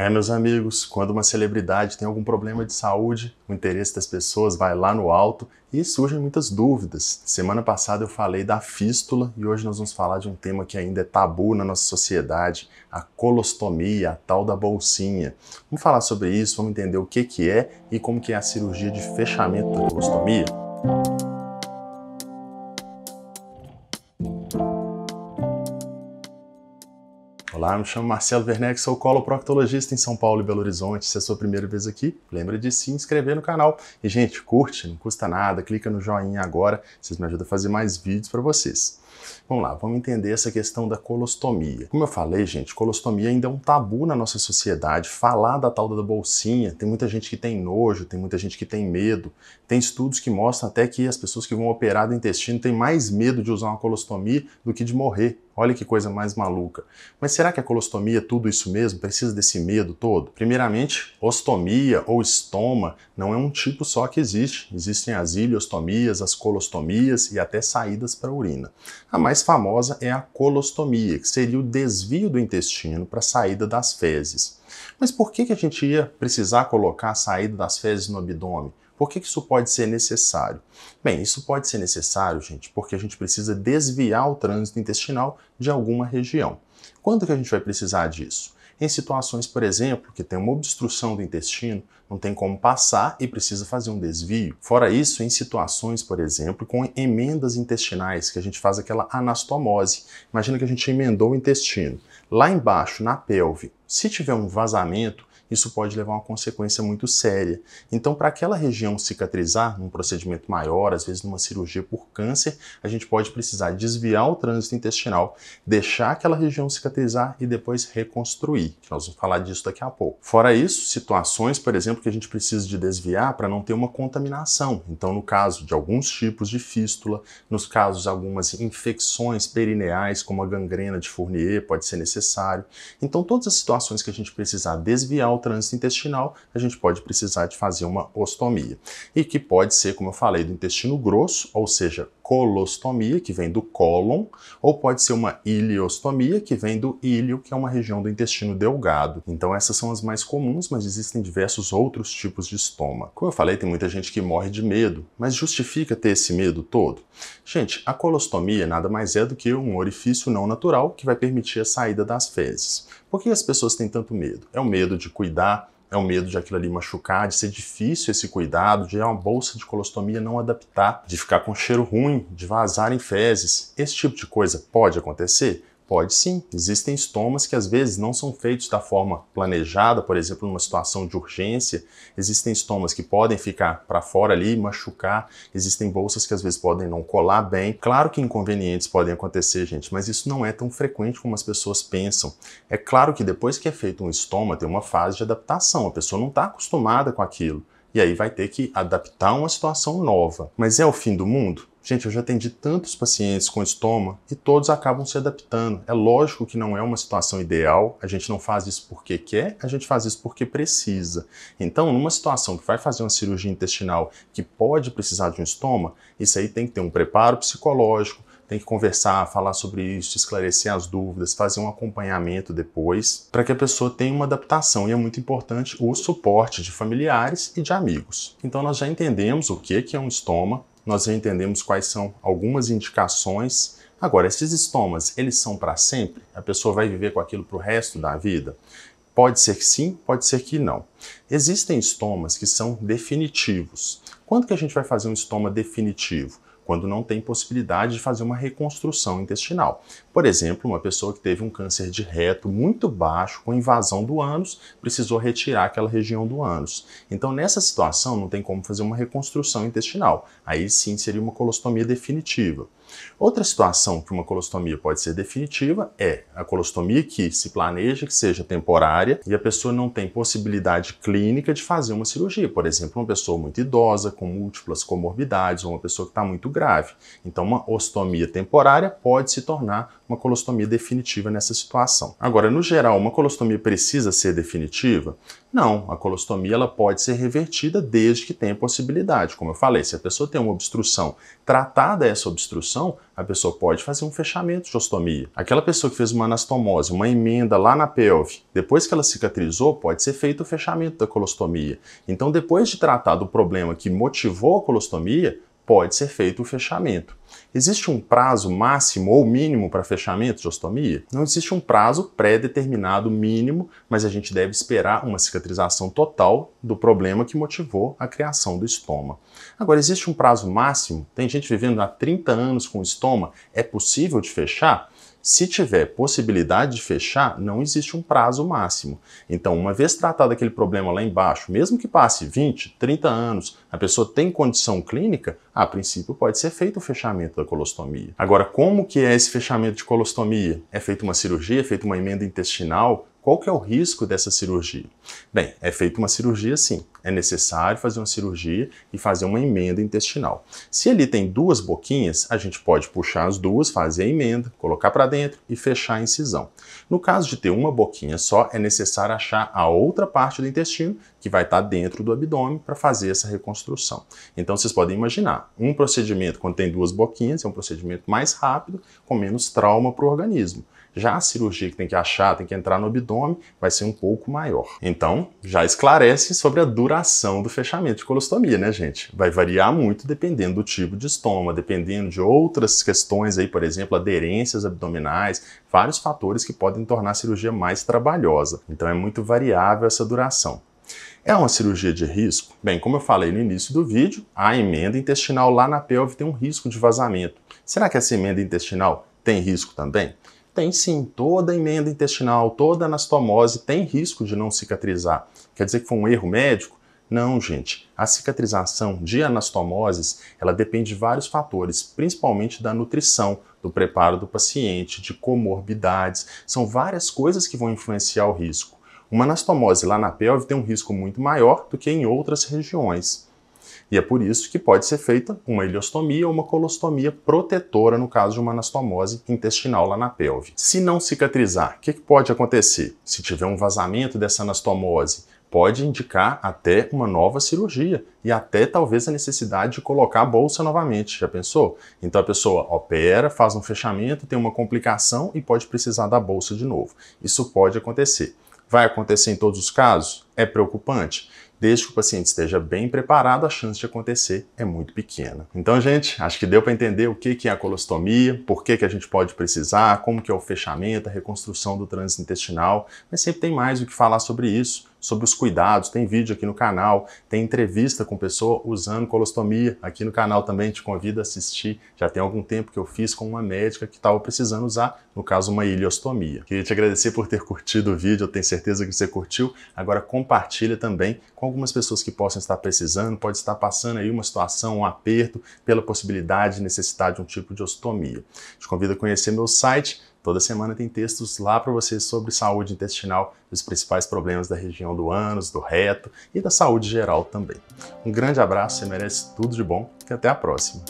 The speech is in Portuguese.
É, meus amigos, quando uma celebridade tem algum problema de saúde, o interesse das pessoas vai lá no alto e surgem muitas dúvidas. Semana passada eu falei da fístula e hoje nós vamos falar de um tema que ainda é tabu na nossa sociedade, a colostomia, a tal da bolsinha. Vamos falar sobre isso, vamos entender o que, que é e como que é a cirurgia de fechamento da colostomia. Olá, me chamo Marcelo Werneck, sou coloproctologista em São Paulo e Belo Horizonte. Se é a sua primeira vez aqui, lembra de se inscrever no canal. E, gente, curte, não custa nada, clica no joinha agora, vocês me ajudam a fazer mais vídeos para vocês. Vamos lá, vamos entender essa questão da colostomia. Como eu falei, gente, colostomia ainda é um tabu na nossa sociedade. Falar da tal da bolsinha, tem muita gente que tem nojo, tem muita gente que tem medo. Tem estudos que mostram até que as pessoas que vão operar do intestino têm mais medo de usar uma colostomia do que de morrer. Olha que coisa mais maluca. Mas será que a colostomia é tudo isso mesmo? Precisa desse medo todo? Primeiramente, ostomia ou estoma não é um tipo só que existe. Existem as iliostomias, as colostomias e até saídas para urina. A mais famosa é a colostomia, que seria o desvio do intestino para a saída das fezes. Mas por que, que a gente ia precisar colocar a saída das fezes no abdômen? Por que, que isso pode ser necessário? Bem, isso pode ser necessário, gente, porque a gente precisa desviar o trânsito intestinal de alguma região. Quando que a gente vai precisar disso? Em situações, por exemplo, que tem uma obstrução do intestino, não tem como passar e precisa fazer um desvio. Fora isso, em situações, por exemplo, com emendas intestinais, que a gente faz aquela anastomose. Imagina que a gente emendou o intestino. Lá embaixo, na pelve, se tiver um vazamento, isso pode levar a uma consequência muito séria. Então, para aquela região cicatrizar, num procedimento maior, às vezes numa cirurgia por câncer, a gente pode precisar desviar o trânsito intestinal, deixar aquela região cicatrizar e depois reconstruir. Nós vamos falar disso daqui a pouco. Fora isso, situações, por exemplo, que a gente precisa de desviar para não ter uma contaminação. Então, no caso de alguns tipos de fístula, nos casos algumas infecções perineais, como a gangrena de Fournier, pode ser necessário. Então, todas as situações que a gente precisar desviar o o trânsito intestinal, a gente pode precisar de fazer uma ostomia. E que pode ser, como eu falei, do intestino grosso, ou seja, colostomia, que vem do cólon, ou pode ser uma iliostomia, que vem do ilio, que é uma região do intestino delgado. Então essas são as mais comuns, mas existem diversos outros tipos de estômago. Como eu falei, tem muita gente que morre de medo, mas justifica ter esse medo todo? Gente, a colostomia nada mais é do que um orifício não natural que vai permitir a saída das fezes. Por que as pessoas têm tanto medo? É o medo de cuidar é o medo de aquilo ali machucar, de ser difícil esse cuidado, de é uma bolsa de colostomia não adaptar, de ficar com cheiro ruim, de vazar em fezes. Esse tipo de coisa pode acontecer? Pode sim. Existem estomas que às vezes não são feitos da forma planejada, por exemplo, numa situação de urgência. Existem estomas que podem ficar para fora ali, machucar. Existem bolsas que às vezes podem não colar bem. Claro que inconvenientes podem acontecer, gente, mas isso não é tão frequente como as pessoas pensam. É claro que depois que é feito um estoma, tem uma fase de adaptação. A pessoa não está acostumada com aquilo e aí vai ter que adaptar uma situação nova. Mas é o fim do mundo? Gente, eu já atendi tantos pacientes com estoma e todos acabam se adaptando. É lógico que não é uma situação ideal, a gente não faz isso porque quer, a gente faz isso porque precisa. Então, numa situação que vai fazer uma cirurgia intestinal que pode precisar de um estoma, isso aí tem que ter um preparo psicológico, tem que conversar, falar sobre isso, esclarecer as dúvidas, fazer um acompanhamento depois, para que a pessoa tenha uma adaptação. E é muito importante o suporte de familiares e de amigos. Então, nós já entendemos o que é um estoma, nós já entendemos quais são algumas indicações. Agora, esses estomas, eles são para sempre? A pessoa vai viver com aquilo para o resto da vida? Pode ser que sim, pode ser que não. Existem estomas que são definitivos. Quando que a gente vai fazer um estoma definitivo? quando não tem possibilidade de fazer uma reconstrução intestinal. Por exemplo, uma pessoa que teve um câncer de reto muito baixo, com invasão do ânus, precisou retirar aquela região do ânus. Então, nessa situação, não tem como fazer uma reconstrução intestinal. Aí sim seria uma colostomia definitiva. Outra situação que uma colostomia pode ser definitiva é a colostomia que se planeja que seja temporária e a pessoa não tem possibilidade clínica de fazer uma cirurgia. Por exemplo, uma pessoa muito idosa, com múltiplas comorbidades, ou uma pessoa que está muito grave. Então, uma ostomia temporária pode se tornar uma colostomia definitiva nessa situação. Agora, no geral, uma colostomia precisa ser definitiva? Não, a colostomia ela pode ser revertida desde que tenha possibilidade. Como eu falei, se a pessoa tem uma obstrução, tratada essa obstrução, a pessoa pode fazer um fechamento de ostomia. Aquela pessoa que fez uma anastomose, uma emenda lá na pelve, depois que ela cicatrizou, pode ser feito o fechamento da colostomia. Então, depois de tratado o problema que motivou a colostomia, pode ser feito o fechamento. Existe um prazo máximo ou mínimo para fechamento de ostomia? Não existe um prazo pré-determinado mínimo, mas a gente deve esperar uma cicatrização total do problema que motivou a criação do estoma. Agora, existe um prazo máximo? Tem gente vivendo há 30 anos com estoma? É possível de fechar? Se tiver possibilidade de fechar, não existe um prazo máximo. Então, uma vez tratado aquele problema lá embaixo, mesmo que passe 20, 30 anos, a pessoa tem condição clínica, a princípio pode ser feito o fechamento da colostomia. Agora, como que é esse fechamento de colostomia? É feita uma cirurgia, é feita uma emenda intestinal, qual que é o risco dessa cirurgia? Bem, é feita uma cirurgia sim. É necessário fazer uma cirurgia e fazer uma emenda intestinal. Se ele tem duas boquinhas, a gente pode puxar as duas, fazer a emenda, colocar para dentro e fechar a incisão. No caso de ter uma boquinha só, é necessário achar a outra parte do intestino que vai estar tá dentro do abdômen para fazer essa reconstrução. Então vocês podem imaginar, um procedimento quando tem duas boquinhas é um procedimento mais rápido, com menos trauma para o organismo. Já a cirurgia que tem que achar, tem que entrar no abdômen, vai ser um pouco maior. Então, já esclarece sobre a duração do fechamento de colostomia, né, gente? Vai variar muito dependendo do tipo de estoma, dependendo de outras questões aí, por exemplo, aderências abdominais, vários fatores que podem tornar a cirurgia mais trabalhosa. Então, é muito variável essa duração. É uma cirurgia de risco? Bem, como eu falei no início do vídeo, a emenda intestinal lá na pelve tem um risco de vazamento. Será que essa emenda intestinal tem risco também? Tem sim, toda emenda intestinal, toda anastomose tem risco de não cicatrizar. Quer dizer que foi um erro médico? Não, gente. A cicatrização de anastomoses, ela depende de vários fatores, principalmente da nutrição, do preparo do paciente, de comorbidades. São várias coisas que vão influenciar o risco. Uma anastomose lá na pelve tem um risco muito maior do que em outras regiões. E é por isso que pode ser feita uma iliostomia ou uma colostomia protetora no caso de uma anastomose intestinal lá na pelve. Se não cicatrizar, o que, que pode acontecer? Se tiver um vazamento dessa anastomose, pode indicar até uma nova cirurgia e até talvez a necessidade de colocar a bolsa novamente. Já pensou? Então a pessoa opera, faz um fechamento, tem uma complicação e pode precisar da bolsa de novo. Isso pode acontecer. Vai acontecer em todos os casos? É preocupante? Desde que o paciente esteja bem preparado, a chance de acontecer é muito pequena. Então, gente, acho que deu para entender o que é a colostomia, por que, que a gente pode precisar, como que é o fechamento, a reconstrução do trânsito intestinal, mas sempre tem mais o que falar sobre isso sobre os cuidados, tem vídeo aqui no canal, tem entrevista com pessoa usando colostomia aqui no canal também, te convido a assistir. Já tem algum tempo que eu fiz com uma médica que estava precisando usar, no caso, uma iliostomia. Queria te agradecer por ter curtido o vídeo, eu tenho certeza que você curtiu. Agora compartilha também com algumas pessoas que possam estar precisando, pode estar passando aí uma situação, um aperto, pela possibilidade de necessitar de um tipo de ostomia. Te convido a conhecer meu site Toda semana tem textos lá para vocês sobre saúde intestinal, os principais problemas da região do ânus, do reto e da saúde geral também. Um grande abraço, você merece tudo de bom e até a próxima.